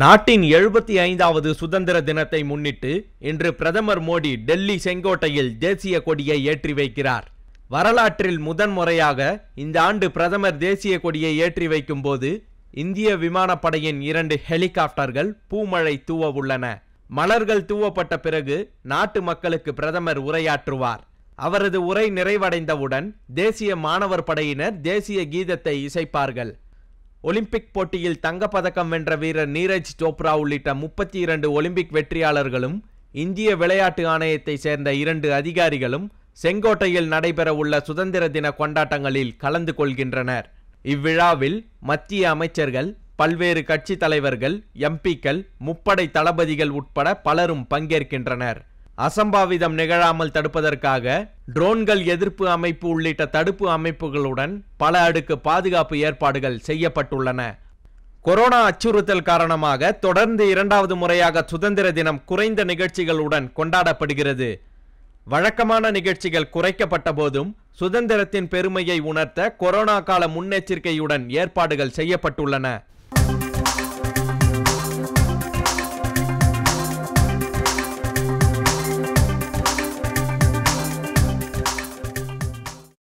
நாட்டின் எழுபத்தி ஐந்தாவது சுதந்திர தினத்தை முன்னிட்டு இன்று பிரதமர் மோடி டெல்லி செங்கோட்டையில் தேசிய கொடியை ஏற்றி வைக்கிறார் வரலாற்றில் முதன்முறையாக இந்த ஆண்டு பிரதமர் தேசிய கொடியை ஏற்றி வைக்கும் போது இந்திய விமானப்படையின் இரண்டு ஹெலிகாப்டர்கள் பூமழை தூவ உள்ளன மலர்கள் தூவப்பட்ட பிறகு நாட்டு மக்களுக்கு பிரதமர் உரையாற்றுவார் அவரது உரை நிறைவடைந்தவுடன் தேசிய மாணவர் படையினர் தேசிய கீதத்தை இசைப்பார்கள் ஒலிம்பிக் போட்டியில் தங்கப்பதக்கம் வென்ற வீரர் நீரஜ் சோப்ரா உள்ளிட்ட முப்பத்தி இரண்டு ஒலிம்பிக் வெற்றியாளர்களும் இந்திய விளையாட்டு ஆணையத்தை சேர்ந்த இரண்டு அதிகாரிகளும் செங்கோட்டையில் நடைபெறவுள்ள சுதந்திர தின கொண்டாட்டங்களில் கலந்து கொள்கின்றனர் இவ்விழாவில் மத்திய அமைச்சர்கள் பல்வேறு கட்சி தலைவர்கள் எம்பிக்கள் முப்படை தளபதிகள் உட்பட பலரும் பங்கேற்கின்றனர் அசம்பாவிதம் நிகழாமல் தடுப்பதற்காக ட்ரோன்கள் எதிர்ப்பு அமைப்பு உள்ளிட்ட தடுப்பு அமைப்புகளுடன் பல அடுக்கு பாதுகாப்பு ஏற்பாடுகள் செய்யப்பட்டுள்ளன கொரோனா அச்சுறுத்தல் காரணமாக தொடர்ந்து இரண்டாவது முறையாக சுதந்திர தினம் குறைந்த நிகழ்ச்சிகளுடன் கொண்டாடப்படுகிறது வழக்கமான நிகழ்ச்சிகள் குறைக்கப்பட்ட போதும் சுதந்திரத்தின் பெருமையை உணர்த்த கொரோனா கால முன்னெச்சரிக்கையுடன் ஏற்பாடுகள் செய்யப்பட்டுள்ளன